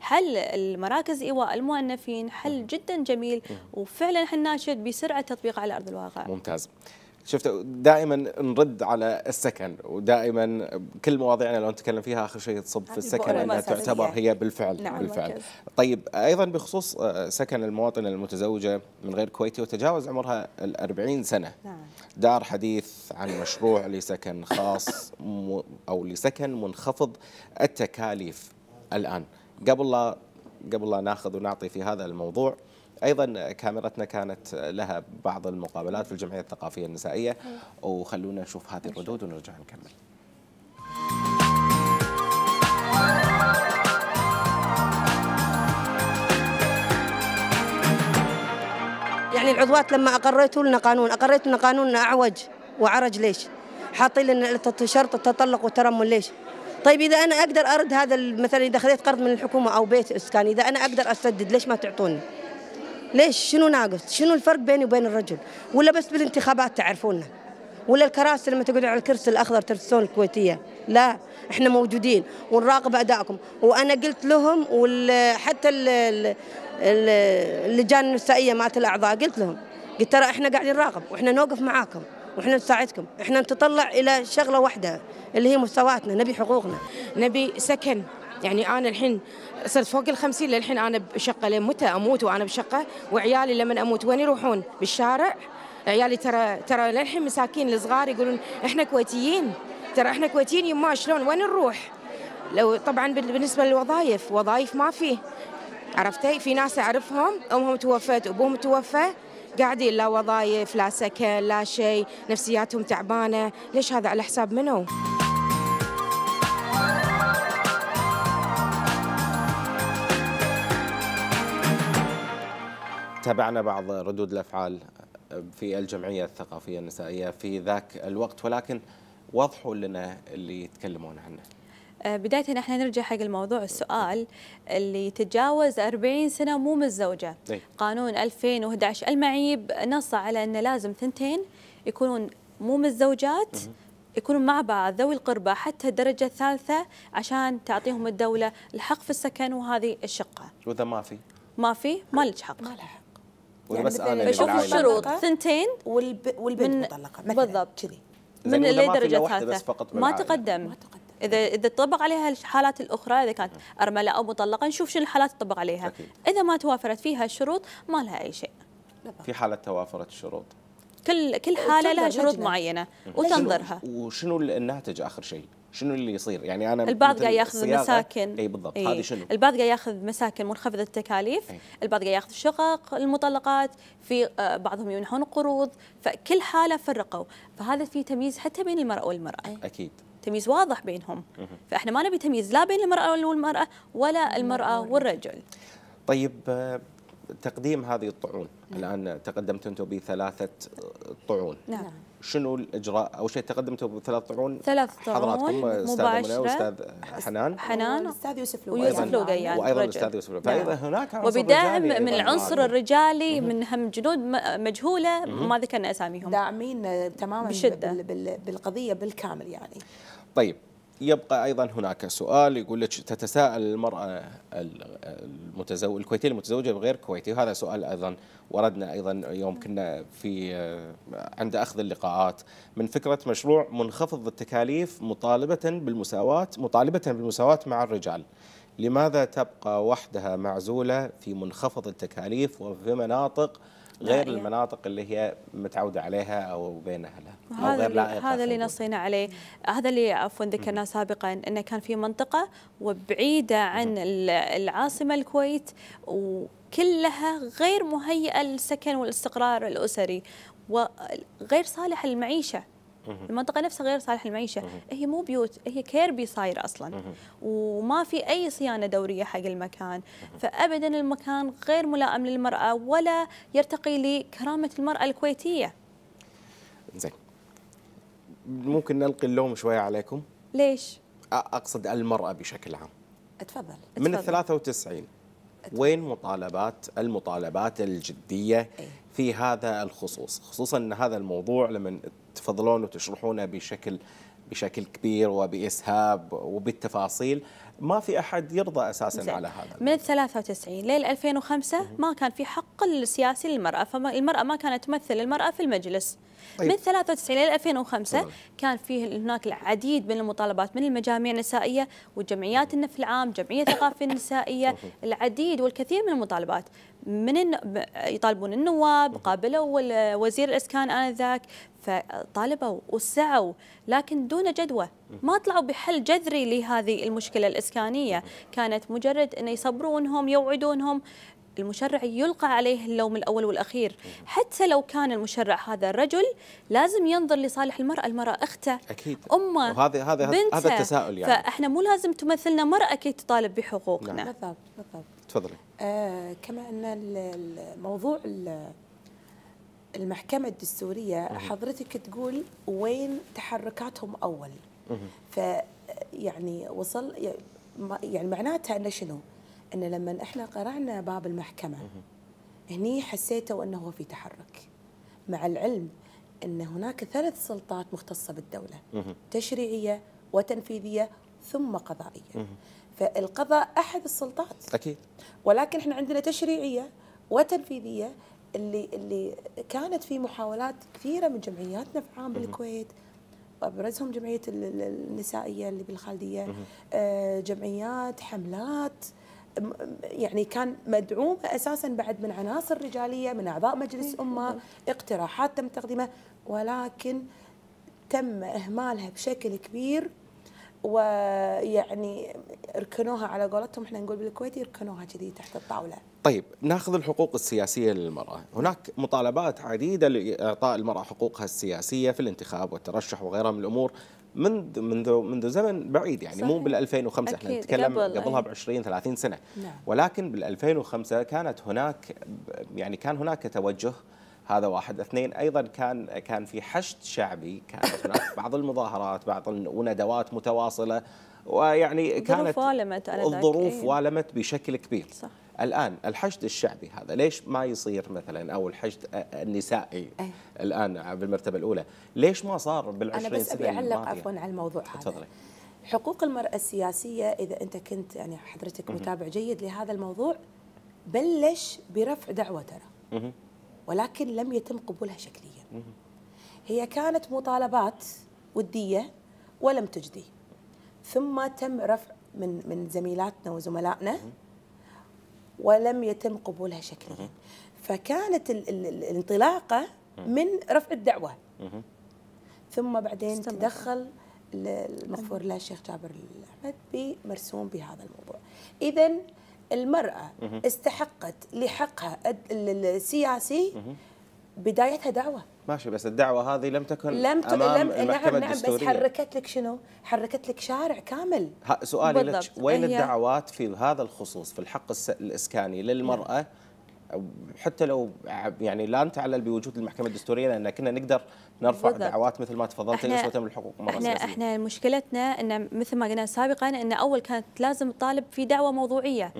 حل المراكز إيواء المؤنفين حل جدا جميل وفعلا احنا ناشد بسرعة تطبيقه على أرض الواقع ممتاز شفت دائما نرد على السكن ودائما كل مواضيعنا لو نتكلم فيها اخر شيء تصب في السكن انها تعتبر هي بالفعل نعم بالفعل مركز. طيب ايضا بخصوص آه، سكن المواطنه المتزوجه من غير كويتي وتجاوز عمرها ال 40 سنه نعم. دار حديث عن مشروع لسكن خاص او لسكن منخفض التكاليف الان قبل لا قبل لا ناخذ ونعطي في هذا الموضوع ايضا كاميرتنا كانت لها بعض المقابلات في الجمعيه الثقافيه النسائيه وخلونا نشوف هذه الردود ونرجع نكمل يعني العضوات لما اقريتوا لنا قانون اقريتوا لنا قانون اعوج وعرج ليش؟ حاطين لنا شرط التطلق والترمل ليش؟ طيب اذا انا اقدر ارد هذا مثلا اذا خذيت قرض من الحكومه او بيت اسكان اذا انا اقدر اسدد ليش ما تعطوني؟ ليش شنو ناقص شنو الفرق بيني وبين الرجل ولا بس بالانتخابات تعرفونا ولا الكراسي لما تقعدوا على الكرسي الاخضر تلفزيون الكويتيه لا احنا موجودين ونراقب ادائكم وانا قلت لهم وحتى اللجان النسائيه مالت الاعضاء قلت لهم قلت ترى احنا قاعدين نراقب واحنا نوقف معاكم واحنا نساعدكم احنا نتطلع الى شغله واحده اللي هي مساواتنا نبي حقوقنا نبي سكن يعني انا الحين صرت فوق ال 50 للحين انا بشقه لين متى اموت وانا بشقه وعيالي لما اموت وين يروحون؟ بالشارع؟ عيالي ترى ترى للحين مساكين الصغار يقولون احنا كويتيين ترى احنا كويتيين يما شلون وين نروح؟ لو طبعا بالنسبه للوظائف وظائف ما في عرفتي في ناس اعرفهم امهم توفت ابوهم توفى قاعدين لا وظائف لا سكن لا شيء نفسياتهم تعبانه ليش هذا على حساب منو؟ تابعنا بعض ردود الافعال في الجمعيه الثقافيه النسائيه في ذاك الوقت ولكن وضحوا لنا اللي يتكلمون عنه. أه، بداية احنا نرجع حق الموضوع السؤال اللي تجاوز 40 سنة مو متزوجة قانون 2011 المعيب نص على أنه لازم ثنتين يكونون مو متزوجات يكونوا مع بعض ذوي القربة حتى الدرجة الثالثة عشان تعطيهم الدولة الحق في السكن وهذه الشقة وإذا ما في ما في ما لك حق ما لها يعني بس انا بشوف الشروط طيب. ثنتين والب... والبنت مطلقه بالضبط كذي من اللي درجه ثالثه ما تقدم ما تقدم اذا اذا تطبق عليها الحالات الاخرى اذا كانت ارمله او مطلقه نشوف شنو الحالات تطبق عليها أكيد. اذا ما توافرت فيها الشروط ما لها اي شيء في حاله توافرت الشروط كل كل حاله لها شروط معينه وتنظرها وشنو الناتج اخر شيء شنو اللي يصير يعني انا البعض قاعد ياخذ مساكن اي بالضبط إيه. هذه شنو البعض قاعد ياخذ مساكن منخفضه التكاليف إيه؟ البعض قاعد ياخذ شقق المطلقات في آه، بعضهم يمنحون قروض فكل حاله فرقوا فهذا في تمييز حتى بين المراه والمراه اكيد تمييز واضح بينهم فاحنا ما نبي تمييز لا بين المراه والمراه ولا المراه والرجل طيب آه، تقديم هذه الطعون نعم. الان تقدمت انتم بثلاثه آه، طعون نعم شنو الاجراء اول شيء تقدمتوا بثلاث طعون ثلاث طعون حضراتكم استاذ واستاذ حنان حنان استاذ يوسف لوقي ويوسف لوقي وايضا يعني الاستاذ يوسف لوقي فايضا نعم. هناك عنصر وبدعم من العنصر الرجالي من هم جنود مجهوله ما ذكرنا اساميهم داعمين تماما بشده بالقضيه بالكامل يعني طيب يبقى أيضا هناك سؤال يقول لك تتساءل المرأة المتزوج الكويتية المتزوجة بغير كويتي وهذا سؤال أيضا وردنا أيضا يوم كنا في عند أخذ اللقاءات من فكرة مشروع منخفض التكاليف مطالبة بالمساواة مطالبة بالمساواة مع الرجال لماذا تبقى وحدها معزولة في منخفض التكاليف وفي مناطق غير نائية. المناطق اللي هي متعودة عليها أو بين أهلها أو غير لائقة هذا اللي نصينا عليه هذا اللي عفوا ذكرناه سابقا أنه كان في منطقة وبعيدة عن العاصمة الكويت وكلها غير مهيئة للسكن والاستقرار الأسري وغير صالحة للمعيشة المنطقه نفسها غير صالحه للمعيشه هي مو بيوت هي كيربي صاير اصلا وما في اي صيانه دوريه حق المكان فابدا المكان غير ملائم للمراه ولا يرتقي لكرامه المراه الكويتيه زين ممكن نلقي اللوم شويه عليكم ليش اقصد المراه بشكل عام اتفضل من ال 93 وين مطالبات المطالبات الجديه أي. في هذا الخصوص خصوصا ان هذا الموضوع لما تفضلون وتشرحونه بشكل بشكل كبير وبإسهاب وبالتفاصيل ما في أحد يرضى أساسا زي. على هذا من 93 ليل 2005 ما كان في حق السياسي للمرأة فالمرأة ما كانت تمثل المرأة في المجلس طيب. من 93 إلى 2005 طبعا. كان فيه هناك العديد من المطالبات من المجاميع النسائية والجمعيات النفل العام جمعية الثقافة النسائية العديد والكثير من المطالبات من يطالبون النواب قابلوا وزير الإسكان آنذاك فطالبوا وسعوا لكن دون جدوى ما طلعوا بحل جذري لهذه المشكلة الإسكانية كانت مجرد أن يصبرونهم يوعدونهم المشرع يلقى عليه اللوم الأول والأخير حتى لو كان المشرع هذا الرجل لازم ينظر لصالح المرأة المرأة أخته أكيد أمه وهذا هذا بنته هذا التساؤل يعني فإحنا مو لازم تمثلنا مرأة كي تطالب بحقوقنا نعم. بالضبط بالضبط تفضلي آه كما أن الموضوع المحكمة الدستورية حضرتك تقول وين تحركاتهم أول مه. ف يعني وصل يعني, يعني معناتها أنه شنو؟ ان لما احنا قرعنا باب المحكمه هني حسيتوا انه هو في تحرك مع العلم ان هناك ثلاث سلطات مختصه بالدوله تشريعيه وتنفيذيه ثم قضائيه فالقضاء احد السلطات اكيد ولكن احنا عندنا تشريعيه وتنفيذيه اللي اللي كانت في محاولات كثيره من جمعياتنا في عام بالكويت وابرزهم جمعيه النسائيه اللي بالخالديه آه، جمعيات حملات يعني كان مدعوم أساسا بعد من عناصر رجالية من أعضاء مجلس إيه. أمة اقتراحات تم تقديمها ولكن تم إهمالها بشكل كبير ويعني ركنوها على قولتهم احنا نقول بالكويتي ركنوها كذي تحت الطاوله. طيب ناخذ الحقوق السياسيه للمراه، هناك مطالبات عديده لاعطاء المراه حقوقها السياسيه في الانتخاب والترشح وغيرها من الامور، منذ منذ منذ زمن بعيد يعني صحيح. مو بال 2005 احنا نتكلم قبل قبلها ب 20 30 سنه نعم. ولكن بال 2005 كانت هناك يعني كان هناك توجه هذا واحد اثنين ايضا كان كان في حشد شعبي كانت هناك بعض المظاهرات بعض وندوات متواصله ويعني كانت الظروف والمت إيه. الظروف والمت بشكل كبير صح. الآن الحشد الشعبي هذا ليش ما يصير مثلا أو الحشد النسائي أيه. الآن بالمرتبة الأولى ليش ما صار بالعشرين سنة أنا بس أبي أعلق عفوا على الموضوع هذا تفضلي حقوق المرأة السياسية إذا أنت كنت يعني حضرتك متابع جيد لهذا الموضوع بلش برفع دعوة ترى ولكن لم يتم قبولها شكليا هي كانت مطالبات ودية ولم تجدي ثم تم رفع من من زميلاتنا وزملائنا ولم يتم قبولها شكليا فكانت الانطلاقه من رفع الدعوه ثم بعدين تدخل المغفور له الشيخ جابر الاحمد بمرسوم بهذا الموضوع اذا المراه استحقت لحقها السياسي بدايتها دعوه ماشي بس الدعوة هذه لم تكن لم ت... أمام لم... نعم، المحكمة نعم نعم الدستورية بس حركت لك شنو؟ حركت لك شارع كامل ها سؤالي لك وين هي... أيوه. الدعوات في هذا الخصوص في الحق الإسكاني للمرأة نعم. حتى لو يعني لا نتعلل بوجود المحكمة الدستورية لأن كنا نقدر نرفع بالضبط. دعوات مثل ما نسوة نسبة الحقوق مرة احنا سياسية. احنا مشكلتنا ان مثل ما قلنا سابقا ان اول كانت لازم الطالب في دعوة موضوعية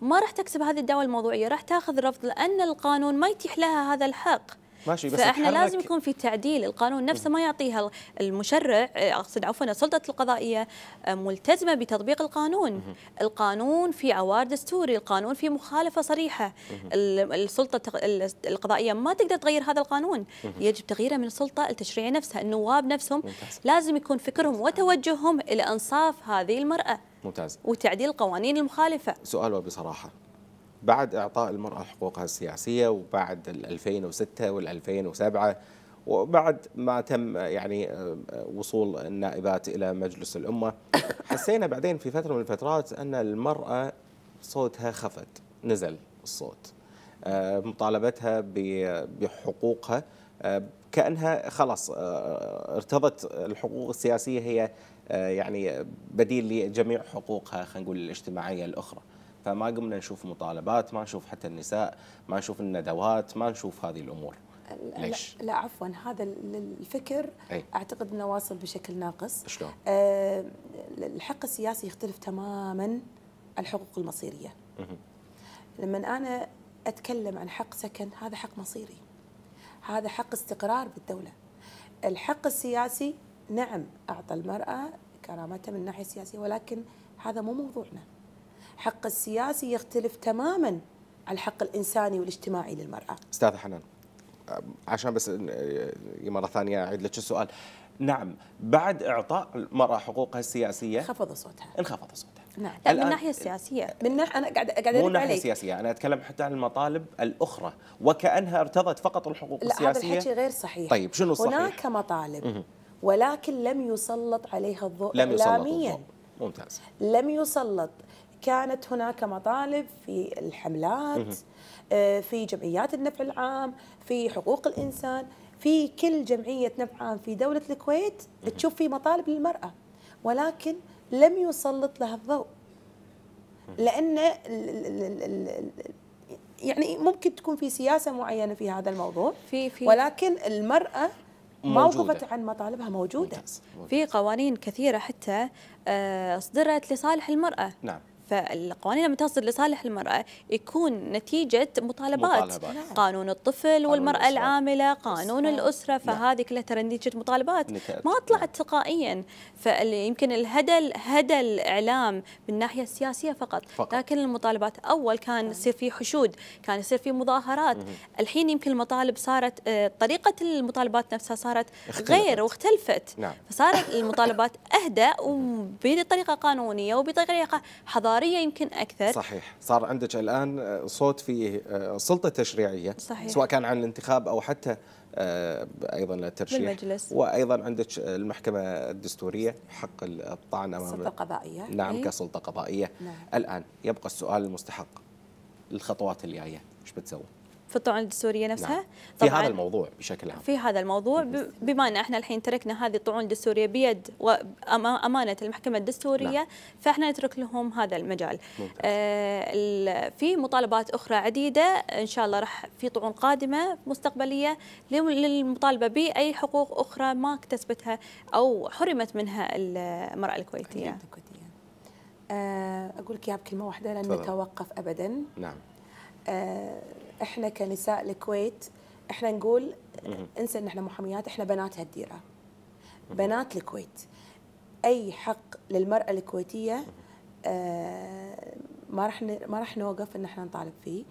ما راح تكسب هذه الدعوة الموضوعية راح تاخذ رفض لأن القانون ما يتيح لها هذا الحق ماشي بس فاحنا لازم يكون في تعديل القانون نفسه ما يعطيها المشرع آه، اقصد عفوا السلطه القضائيه آه، ملتزمه بتطبيق القانون القانون في عوار دستوري القانون في مخالفه صريحه السلطه القضائيه ما تقدر تغير هذا القانون يجب تغييره من السلطه التشريعيه نفسها النواب نفسهم ممتاز. لازم يكون فكرهم وتوجههم الى انصاف هذه المراه ممتاز وتعديل القوانين المخالفه سؤال بصراحه بعد إعطاء المرأة حقوقها السياسية وبعد 2006 وال2007 وبعد ما تم يعني آه، وصول النائبات إلى مجلس الأمة حسينا بعدين في فترة من الفترات أن المرأة صوتها خفت نزل الصوت آه، مطالبتها بحقوقها آه، كأنها خلاص ارتضت الحقوق السياسية هي يعني بديل لجميع حقوقها خلينا نقول الاجتماعية الأخرى فما قمنا نشوف مطالبات ما نشوف حتى النساء ما نشوف الندوات ما نشوف هذه الأمور ليش؟ لا, لا عفوا هذا الفكر أي؟ اعتقد انه واصل بشكل ناقص شلون؟ أه الحق السياسي يختلف تماما عن الحقوق المصيريه. لما انا اتكلم عن حق سكن هذا حق مصيري. هذا حق استقرار بالدوله. الحق السياسي نعم اعطى المراه كرامتها من الناحيه السياسيه ولكن هذا مو موضوعنا. الحق السياسي يختلف تماما عن الحق الانساني والاجتماعي للمراه. استاذه حنان عشان بس إيه، مره ثانيه اعيد لك السؤال. نعم بعد اعطاء المراه حقوقها السياسيه انخفض صوتها انخفض صوتها نعم لا من الناحيه السياسيه إيه، من ناحيه انا قاعده قاعده مو الناحيه السياسيه انا اتكلم حتى عن المطالب الاخرى وكانها ارتضت فقط الحقوق لا السياسيه لا هذا الحكي غير صحيح طيب شنو الصحيح؟ هناك مطالب ولكن لم يسلط عليها الضوء لم يسلط إعلاميا الضوء. ممتاز لم يسلط كانت هناك مطالب في الحملات آه، في جمعيات النفع العام في حقوق الإنسان في كل جمعية نفع عام في دولة الكويت تشوف في مطالب للمرأة ولكن لم يسلط لها الضوء لأن يعني ممكن تكون في سياسة معينة في هذا الموضوع في في ولكن المرأة ما وقفت عن مطالبها موجودة في قوانين كثيرة حتى آه، أصدرت لصالح المرأة نعم فالقوانين لما تصدر لصالح المرأة يكون نتيجة مطالبات, مطالبات. نعم. قانون الطفل قانون والمرأة الأسرة. العاملة قانون الأسرة, نعم. الأسرة. فهذه كلها ترى نتيجة مطالبات ما نعم. طلعت تلقائيا فيمكن الهدى هدى الإعلام من الناحية السياسية فقط. فقط لكن المطالبات أول كان نعم. يصير في حشود كان يصير في مظاهرات مم. الحين يمكن المطالب صارت آه، طريقة المطالبات نفسها صارت اختلفت. غير واختلفت نعم. فصارت المطالبات أهدى وبطريقة قانونية وبطريقة حضارية حضاريه يمكن اكثر صحيح صار عندك الان آه، صوت في آه، سلطه تشريعيه صحيح. سواء كان عن الانتخاب او حتى آه، ايضا الترشيح بالمجلس. وايضا عندك المحكمه الدستوريه حق الطعن امام سلطه قضائيه نعم إيه؟ كسلطه قضائيه نعم. الان يبقى السؤال المستحق الخطوات الجايه ايش بتسوي؟ في الطعون الدستوريه نعم. نفسها نعم. في هذا الموضوع بشكل عام في هذا الموضوع بما ان احنا الحين تركنا هذه الطعون الدستوريه بيد امانه المحكمه الدستوريه نعم. فاحنا نترك لهم هذا المجال آه في مطالبات اخرى عديده ان شاء الله راح في طعون قادمه مستقبليه للمطالبه باي حقوق اخرى ما اكتسبتها او حرمت منها المراه الكويتيه الكويتيه آه، أقول لك إياها بكلمة واحدة لن نتوقف أبدا نعم آه، احنا كنساء الكويت احنا نقول انسى ان احنا محاميات احنا بنات هالديره بنات الكويت اي حق للمراه الكويتيه آه، ما راح ما راح نوقف ان احنا نطالب فيه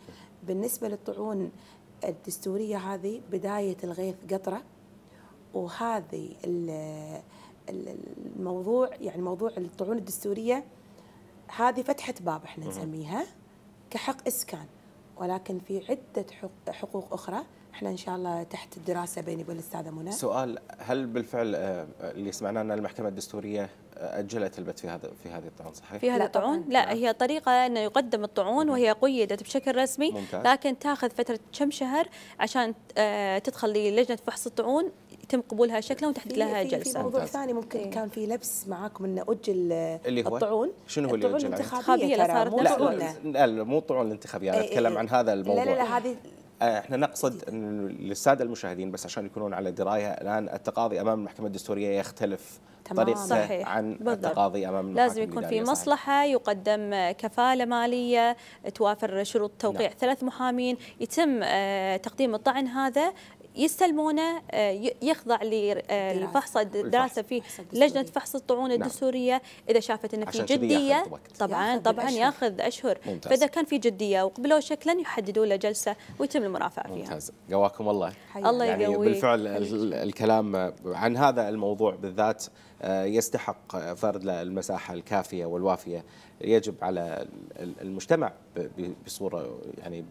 بالنسبه للطعون الدستوريه هذه بدايه الغيث قطره وهذه الموضوع يعني موضوع الطعون الدستوريه هذه فتحه باب احنا نسميها كحق اسكان ولكن في عدة حقوق أخرى احنا ان شاء الله تحت الدراسه بيني وبين الاستاذه منى سؤال هل بالفعل آه، اللي سمعناه ان المحكمه الدستوريه آه، اجلت البت في هذا في هذه الطعون صحيح؟ في هذا الطعون؟ لا نعم. هي طريقه انه يقدم الطعون وهي قيدت بشكل رسمي ممتاز. لكن تاخذ فتره كم شهر عشان آه، تدخل للجنه فحص الطعون يتم قبولها شكلا وتحديد لها جلسه. في موضوع ثاني ممكن إيه. كان في لبس معاكم انه اجل اللي هو الطعون شنو هو اللي اجل الانتخابيه صارت إيه، إيه، لا, لا, لا مو الطعون الانتخابيه انا اتكلم عن هذا الموضوع. لا لا, لا هذه آه، احنا نقصد للساده المشاهدين بس عشان يكونون على درايه الان التقاضي امام المحكمه الدستوريه يختلف طريقه صحيح. عن بالضبط. التقاضي امام لازم يكون في مصلحه صحيح. يقدم كفاله ماليه توافر شروط توقيع نعم. ثلاث محامين يتم آه، تقديم الطعن هذا يستلمونه آه، يخضع للفحص آه، الدراسه في لجنه فحص الطعون نعم. الدستوريه اذا شافت انه في جديه طبعا طبعا ياخذ اشهر ممتاز. فاذا كان في جديه وقبلوا شكلا يحددوا له جلسه ويتم المرافعه فيها ممتاز قواكم الله الله يعني يقويك بالفعل الكلام عن هذا الموضوع بالذات آه، يستحق فرد له المساحه الكافيه والوافيه يجب على المجتمع بصوره يعني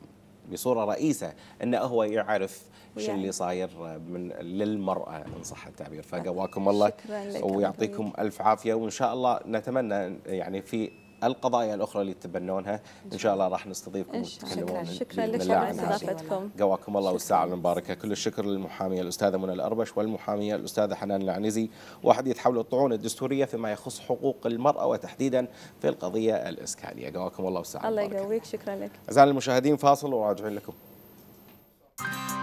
بصوره رئيسه انه هو يعرف شو اللي صاير من للمراه ان صح التعبير فقواكم الله ويعطيكم الف عافيه وان شاء الله نتمنى يعني في القضايا الاخرى اللي تتبنونها ان شاء الله راح نستضيفكم وتتكلمون شكرا لك على استضافتكم قواكم الله والساعه المباركه كل الشكر للمحاميه الاستاذه منى الاربش والمحاميه الاستاذه حنان العنزي وحديث حول الطعون الدستوريه فيما يخص حقوق المراه وتحديدا في القضيه الاسكانيه قواكم الله والساعه المباركه الله يقويك شكرا لك اعزائي المشاهدين فاصل وراجعين لكم